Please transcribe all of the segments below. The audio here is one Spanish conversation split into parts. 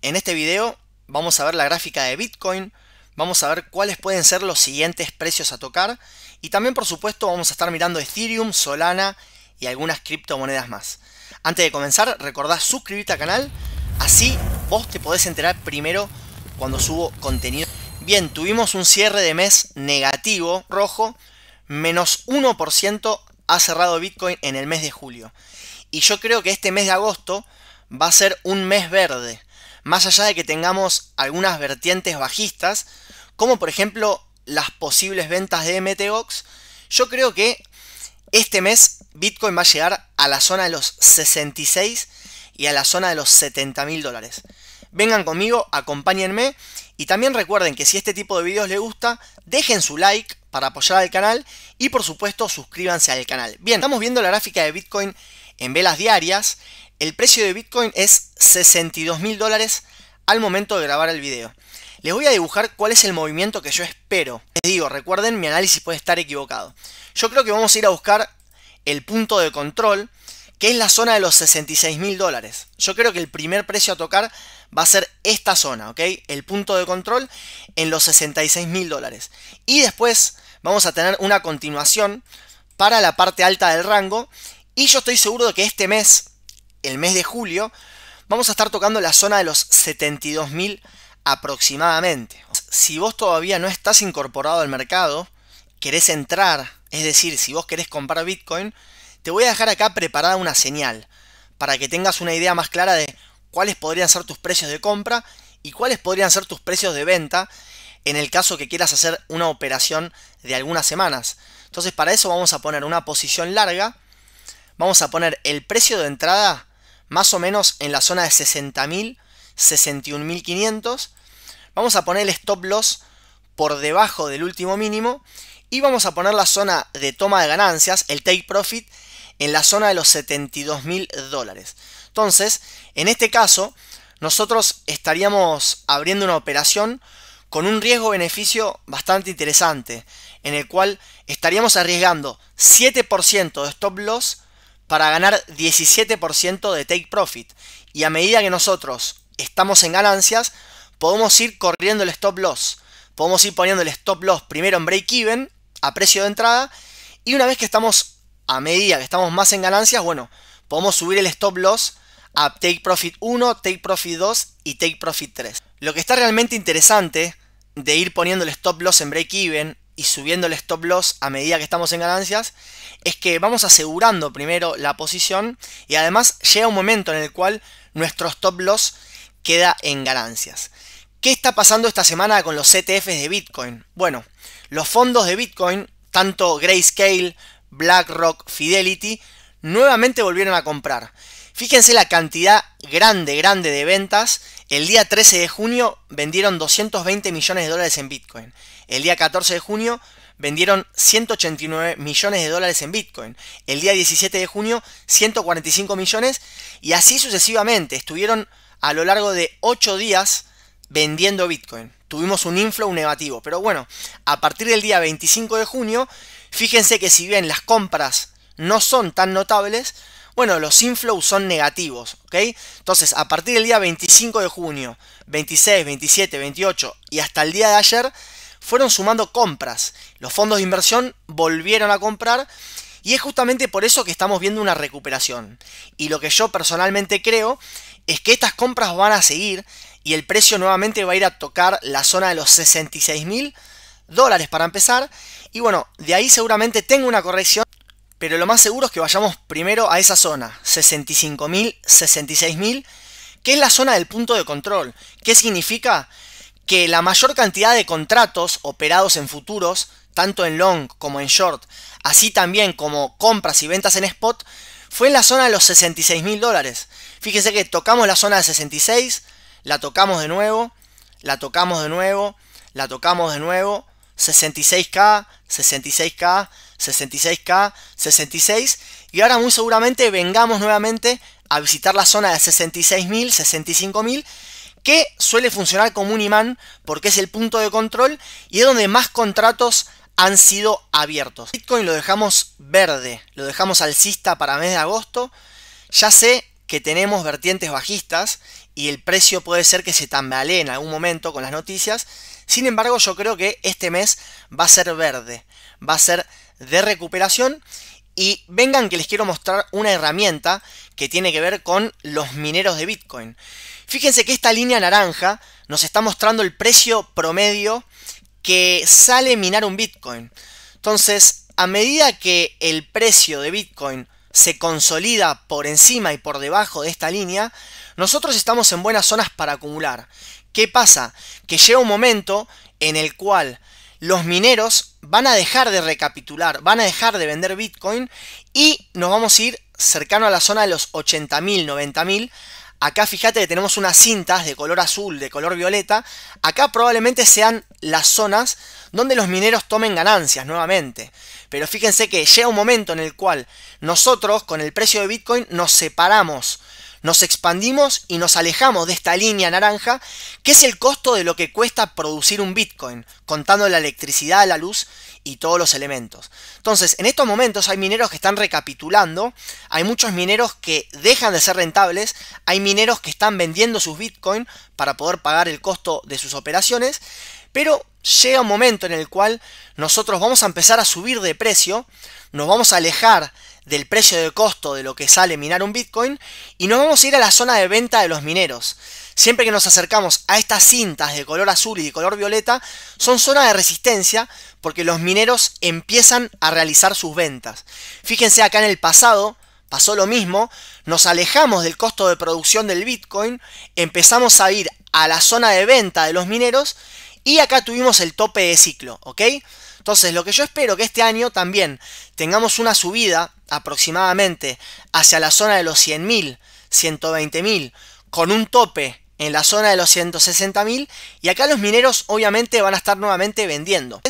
En este video vamos a ver la gráfica de Bitcoin, vamos a ver cuáles pueden ser los siguientes precios a tocar y también por supuesto vamos a estar mirando Ethereum, Solana y algunas criptomonedas más. Antes de comenzar recordá suscribirte al canal, así vos te podés enterar primero cuando subo contenido. Bien, tuvimos un cierre de mes negativo, rojo, menos 1% ha cerrado Bitcoin en el mes de julio. Y yo creo que este mes de agosto va a ser un mes verde más allá de que tengamos algunas vertientes bajistas, como por ejemplo las posibles ventas de MTGOX, yo creo que este mes Bitcoin va a llegar a la zona de los 66 y a la zona de los 70 mil dólares. Vengan conmigo, acompáñenme y también recuerden que si este tipo de videos les gusta, dejen su like para apoyar al canal y por supuesto suscríbanse al canal. Bien, estamos viendo la gráfica de Bitcoin en velas diarias, el precio de Bitcoin es 62 mil dólares al momento de grabar el video. Les voy a dibujar cuál es el movimiento que yo espero. Les digo, recuerden, mi análisis puede estar equivocado. Yo creo que vamos a ir a buscar el punto de control, que es la zona de los 66 mil dólares. Yo creo que el primer precio a tocar va a ser esta zona, ¿ok? El punto de control en los 66 mil dólares. Y después vamos a tener una continuación para la parte alta del rango y yo estoy seguro de que este mes, el mes de julio, vamos a estar tocando la zona de los 72.000 aproximadamente. Si vos todavía no estás incorporado al mercado, querés entrar, es decir, si vos querés comprar Bitcoin, te voy a dejar acá preparada una señal para que tengas una idea más clara de cuáles podrían ser tus precios de compra y cuáles podrían ser tus precios de venta en el caso que quieras hacer una operación de algunas semanas. Entonces para eso vamos a poner una posición larga vamos a poner el precio de entrada más o menos en la zona de 60.000, 61.500. Vamos a poner el stop loss por debajo del último mínimo y vamos a poner la zona de toma de ganancias, el take profit, en la zona de los 72.000 dólares. Entonces, en este caso, nosotros estaríamos abriendo una operación con un riesgo-beneficio bastante interesante, en el cual estaríamos arriesgando 7% de stop loss para ganar 17% de take profit. Y a medida que nosotros estamos en ganancias, podemos ir corriendo el stop loss. Podemos ir poniendo el stop loss primero en break even, a precio de entrada, y una vez que estamos, a medida que estamos más en ganancias, bueno, podemos subir el stop loss a take profit 1, take profit 2 y take profit 3. Lo que está realmente interesante de ir poniendo el stop loss en break even y subiendo el stop loss a medida que estamos en ganancias, es que vamos asegurando primero la posición y además llega un momento en el cual nuestro stop loss queda en ganancias. ¿Qué está pasando esta semana con los ETFs de Bitcoin? Bueno, los fondos de Bitcoin, tanto Grayscale, BlackRock, Fidelity, nuevamente volvieron a comprar. Fíjense la cantidad grande, grande de ventas. El día 13 de junio vendieron 220 millones de dólares en Bitcoin. El día 14 de junio vendieron 189 millones de dólares en Bitcoin. El día 17 de junio 145 millones. Y así sucesivamente. Estuvieron a lo largo de 8 días vendiendo Bitcoin. Tuvimos un inflow negativo. Pero bueno, a partir del día 25 de junio, fíjense que si bien las compras no son tan notables, bueno, los inflows son negativos, ¿ok? Entonces, a partir del día 25 de junio, 26, 27, 28 y hasta el día de ayer, fueron sumando compras. Los fondos de inversión volvieron a comprar y es justamente por eso que estamos viendo una recuperación. Y lo que yo personalmente creo es que estas compras van a seguir y el precio nuevamente va a ir a tocar la zona de los 66 mil dólares para empezar. Y bueno, de ahí seguramente tengo una corrección pero lo más seguro es que vayamos primero a esa zona, 65.000, 66.000, que es la zona del punto de control. ¿Qué significa? Que la mayor cantidad de contratos operados en futuros, tanto en long como en short, así también como compras y ventas en spot, fue en la zona de los 66.000 dólares. Fíjense que tocamos la zona de 66, la tocamos de nuevo, la tocamos de nuevo, la tocamos de nuevo, 66K, 66K, 66K, 66. Y ahora muy seguramente vengamos nuevamente a visitar la zona de 66.000, 65.000, que suele funcionar como un imán porque es el punto de control y es donde más contratos han sido abiertos. Bitcoin lo dejamos verde, lo dejamos alcista para mes de agosto. Ya sé que tenemos vertientes bajistas y el precio puede ser que se tambalee en algún momento con las noticias. Sin embargo, yo creo que este mes va a ser verde, va a ser de recuperación. Y vengan que les quiero mostrar una herramienta que tiene que ver con los mineros de Bitcoin. Fíjense que esta línea naranja nos está mostrando el precio promedio que sale minar un Bitcoin. Entonces, a medida que el precio de Bitcoin se consolida por encima y por debajo de esta línea, nosotros estamos en buenas zonas para acumular. ¿Qué pasa? Que llega un momento en el cual los mineros van a dejar de recapitular, van a dejar de vender Bitcoin y nos vamos a ir cercano a la zona de los 80.000, 90.000. Acá fíjate que tenemos unas cintas de color azul, de color violeta. Acá probablemente sean las zonas donde los mineros tomen ganancias nuevamente. Pero fíjense que llega un momento en el cual nosotros con el precio de Bitcoin nos separamos nos expandimos y nos alejamos de esta línea naranja, que es el costo de lo que cuesta producir un Bitcoin, contando la electricidad, la luz y todos los elementos. Entonces, en estos momentos hay mineros que están recapitulando, hay muchos mineros que dejan de ser rentables, hay mineros que están vendiendo sus Bitcoin para poder pagar el costo de sus operaciones, pero llega un momento en el cual nosotros vamos a empezar a subir de precio, nos vamos a alejar del precio de costo de lo que sale minar un Bitcoin y nos vamos a ir a la zona de venta de los mineros. Siempre que nos acercamos a estas cintas de color azul y de color violeta, son zona de resistencia porque los mineros empiezan a realizar sus ventas. Fíjense acá en el pasado, pasó lo mismo, nos alejamos del costo de producción del Bitcoin, empezamos a ir a la zona de venta de los mineros y acá tuvimos el tope de ciclo, ¿ok? Entonces lo que yo espero que este año también tengamos una subida aproximadamente hacia la zona de los 100.000, 120.000, con un tope en la zona de los 160.000 y acá los mineros obviamente van a estar nuevamente vendiendo.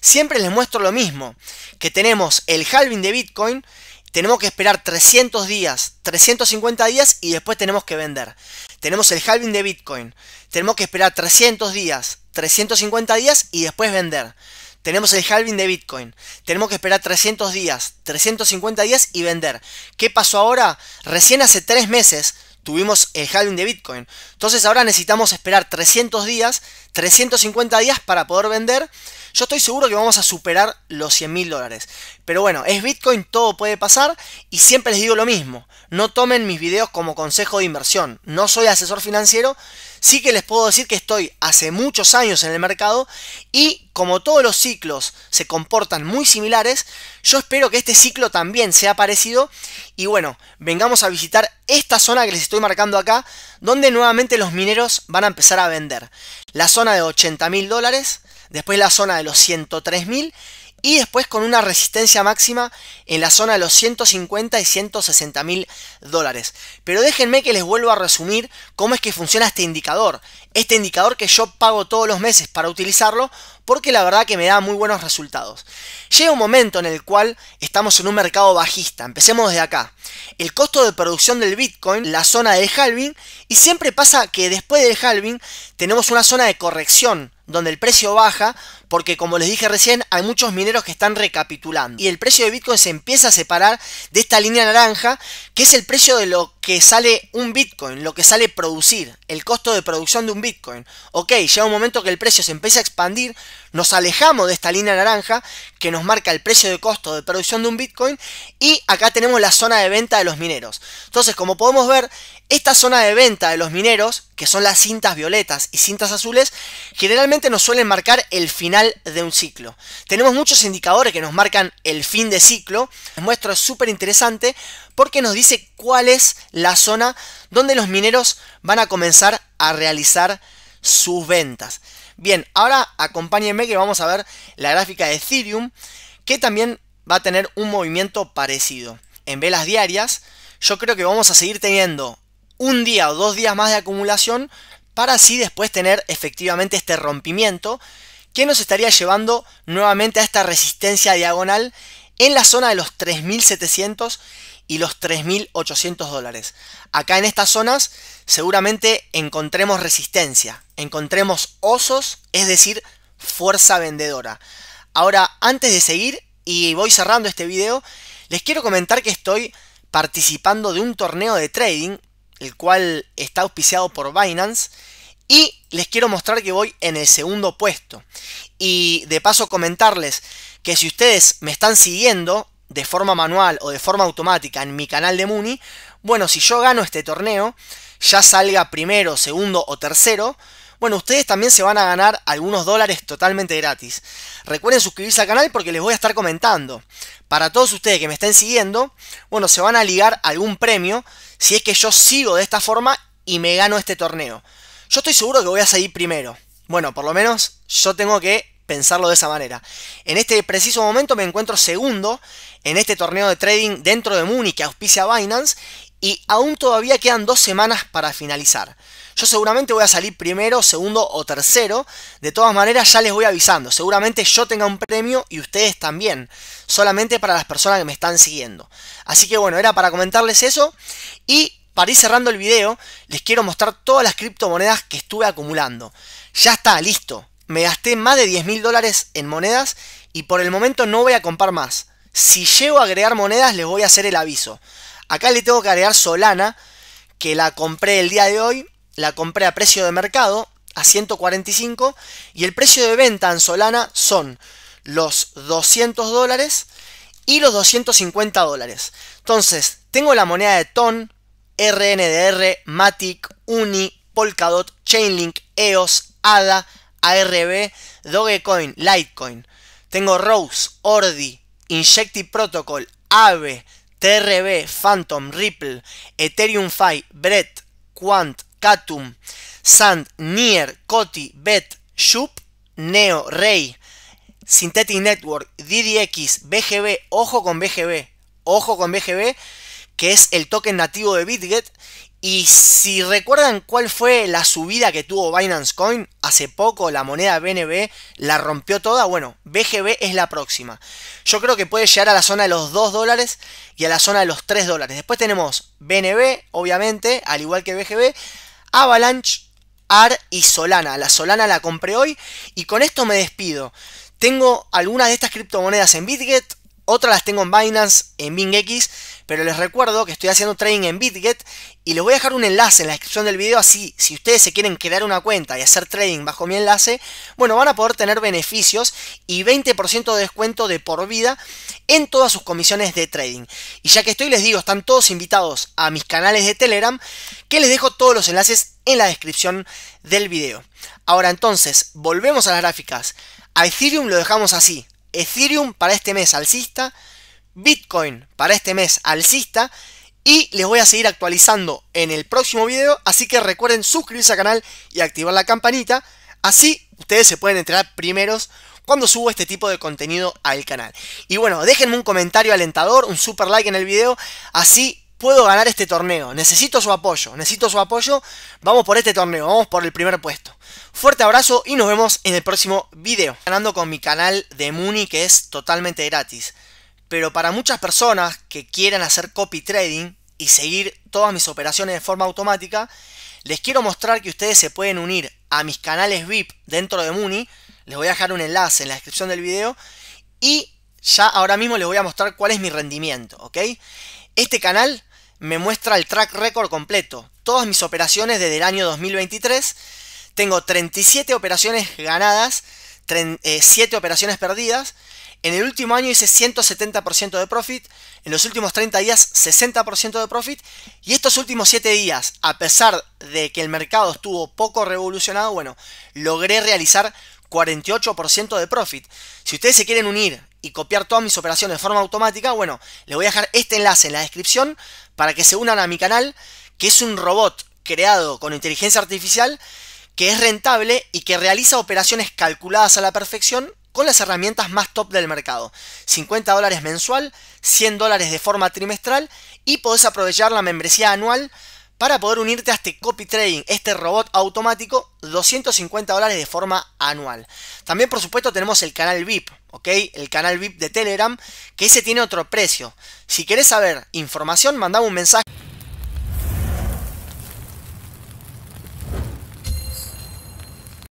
Siempre les muestro lo mismo, que tenemos el halving de Bitcoin, tenemos que esperar 300 días, 350 días y después tenemos que vender. Tenemos el halving de Bitcoin, tenemos que esperar 300 días, 350 días y después vender. Tenemos el halving de Bitcoin. Tenemos que esperar 300 días, 350 días y vender. ¿Qué pasó ahora? Recién hace 3 meses tuvimos el halving de Bitcoin. Entonces ahora necesitamos esperar 300 días, 350 días para poder vender. Yo estoy seguro que vamos a superar los 100 mil dólares. Pero bueno, es Bitcoin, todo puede pasar y siempre les digo lo mismo. No tomen mis videos como consejo de inversión. No soy asesor financiero. Sí que les puedo decir que estoy hace muchos años en el mercado y como todos los ciclos se comportan muy similares, yo espero que este ciclo también sea parecido y bueno, vengamos a visitar esta zona que les estoy marcando acá, donde nuevamente los mineros van a empezar a vender la zona de 80 mil dólares, después la zona de los 103 mil y después con una resistencia máxima en la zona de los 150 y 160 mil dólares. Pero déjenme que les vuelva a resumir cómo es que funciona este indicador. Este indicador que yo pago todos los meses para utilizarlo porque la verdad que me da muy buenos resultados. Llega un momento en el cual estamos en un mercado bajista. Empecemos desde acá. El costo de producción del Bitcoin, la zona del halving, y siempre pasa que después del halving tenemos una zona de corrección donde el precio baja porque como les dije recién hay muchos mineros que están recapitulando y el precio de Bitcoin se empieza a separar de esta línea naranja que es el precio de lo que sale un Bitcoin, lo que sale producir, el costo de producción de un Bitcoin. Ok, llega un momento que el precio se empieza a expandir, nos alejamos de esta línea naranja que nos marca el precio de costo de producción de un Bitcoin y acá tenemos la zona de venta de los mineros. Entonces, como podemos ver, esta zona de venta de los mineros, que son las cintas violetas y cintas azules, generalmente nos suelen marcar el final de un ciclo. Tenemos muchos indicadores que nos marcan el fin de ciclo. Les muestro súper interesante porque nos dice cuál es la zona donde los mineros van a comenzar a realizar sus ventas. Bien, ahora acompáñenme que vamos a ver la gráfica de Ethereum, que también va a tener un movimiento parecido. En velas diarias, yo creo que vamos a seguir teniendo un día o dos días más de acumulación para así después tener efectivamente este rompimiento que nos estaría llevando nuevamente a esta resistencia diagonal en la zona de los 3700 y los 3.800 dólares. Acá en estas zonas seguramente encontremos resistencia, encontremos osos, es decir, fuerza vendedora. Ahora, antes de seguir y voy cerrando este video, les quiero comentar que estoy participando de un torneo de trading, el cual está auspiciado por Binance. Y les quiero mostrar que voy en el segundo puesto. Y de paso comentarles que si ustedes me están siguiendo de forma manual o de forma automática en mi canal de Muni, bueno, si yo gano este torneo, ya salga primero, segundo o tercero, bueno, ustedes también se van a ganar algunos dólares totalmente gratis. Recuerden suscribirse al canal porque les voy a estar comentando. Para todos ustedes que me estén siguiendo, bueno, se van a ligar algún premio si es que yo sigo de esta forma y me gano este torneo. Yo estoy seguro que voy a salir primero. Bueno, por lo menos yo tengo que pensarlo de esa manera. En este preciso momento me encuentro segundo en este torneo de trading dentro de Muni que auspicia Binance y aún todavía quedan dos semanas para finalizar. Yo seguramente voy a salir primero, segundo o tercero. De todas maneras ya les voy avisando. Seguramente yo tenga un premio y ustedes también. Solamente para las personas que me están siguiendo. Así que bueno, era para comentarles eso. Y para ir cerrando el video, les quiero mostrar todas las criptomonedas que estuve acumulando. Ya está, listo me gasté más de 10 mil dólares en monedas y por el momento no voy a comprar más. Si llego a agregar monedas les voy a hacer el aviso. Acá le tengo que agregar Solana, que la compré el día de hoy, la compré a precio de mercado, a 145, y el precio de venta en Solana son los 200 dólares y los 250 dólares. Entonces, tengo la moneda de TON, RNDR, Matic, Uni, Polkadot, Chainlink, EOS, ADA, ARB, Dogecoin, Litecoin. Tengo Rose, Ordi, Injecti Protocol, Aave, TRB, Phantom, Ripple, Ethereum Fi, Bred, Quant, Katum, Sand, Nier, Coti, Bet, Shup, Neo, Ray, Synthetic Network, DDX, BGB, ojo con BGB, ojo con BGB, que es el token nativo de BitGet y si recuerdan cuál fue la subida que tuvo Binance Coin, hace poco la moneda BNB la rompió toda, bueno, BGB es la próxima. Yo creo que puede llegar a la zona de los 2 dólares y a la zona de los 3 dólares. Después tenemos BNB, obviamente, al igual que BGB, Avalanche, AR y Solana. La Solana la compré hoy y con esto me despido. Tengo algunas de estas criptomonedas en BitGet, otras las tengo en Binance, en BingX, pero les recuerdo que estoy haciendo trading en BitGet y les voy a dejar un enlace en la descripción del video, así si ustedes se quieren crear una cuenta y hacer trading bajo mi enlace, bueno, van a poder tener beneficios y 20% de descuento de por vida en todas sus comisiones de trading. Y ya que estoy, les digo, están todos invitados a mis canales de Telegram, que les dejo todos los enlaces en la descripción del video. Ahora entonces, volvemos a las gráficas. A Ethereum lo dejamos así, Ethereum para este mes alcista, Bitcoin para este mes alcista y les voy a seguir actualizando en el próximo video, así que recuerden suscribirse al canal y activar la campanita, así ustedes se pueden enterar primeros cuando subo este tipo de contenido al canal. Y bueno, déjenme un comentario alentador, un super like en el video, así puedo ganar este torneo, necesito su apoyo, necesito su apoyo, vamos por este torneo, vamos por el primer puesto. Fuerte abrazo y nos vemos en el próximo video. Ganando con mi canal de Muni que es totalmente gratis. Pero para muchas personas que quieran hacer copy trading y seguir todas mis operaciones de forma automática, les quiero mostrar que ustedes se pueden unir a mis canales VIP dentro de Muni. Les voy a dejar un enlace en la descripción del video. Y ya ahora mismo les voy a mostrar cuál es mi rendimiento, ¿ok? Este canal me muestra el track record completo. Todas mis operaciones desde el año 2023. Tengo 37 operaciones ganadas, 7 eh, operaciones perdidas. En el último año hice 170% de profit, en los últimos 30 días 60% de profit y estos últimos 7 días, a pesar de que el mercado estuvo poco revolucionado, bueno, logré realizar 48% de profit. Si ustedes se quieren unir y copiar todas mis operaciones de forma automática, bueno, les voy a dejar este enlace en la descripción para que se unan a mi canal, que es un robot creado con inteligencia artificial que es rentable y que realiza operaciones calculadas a la perfección con las herramientas más top del mercado. 50 dólares mensual, 100 dólares de forma trimestral y podés aprovechar la membresía anual para poder unirte a este copy trading, este robot automático, 250 dólares de forma anual. También por supuesto tenemos el canal VIP, ¿ok? El canal VIP de Telegram, que ese tiene otro precio. Si querés saber información, mandame un mensaje.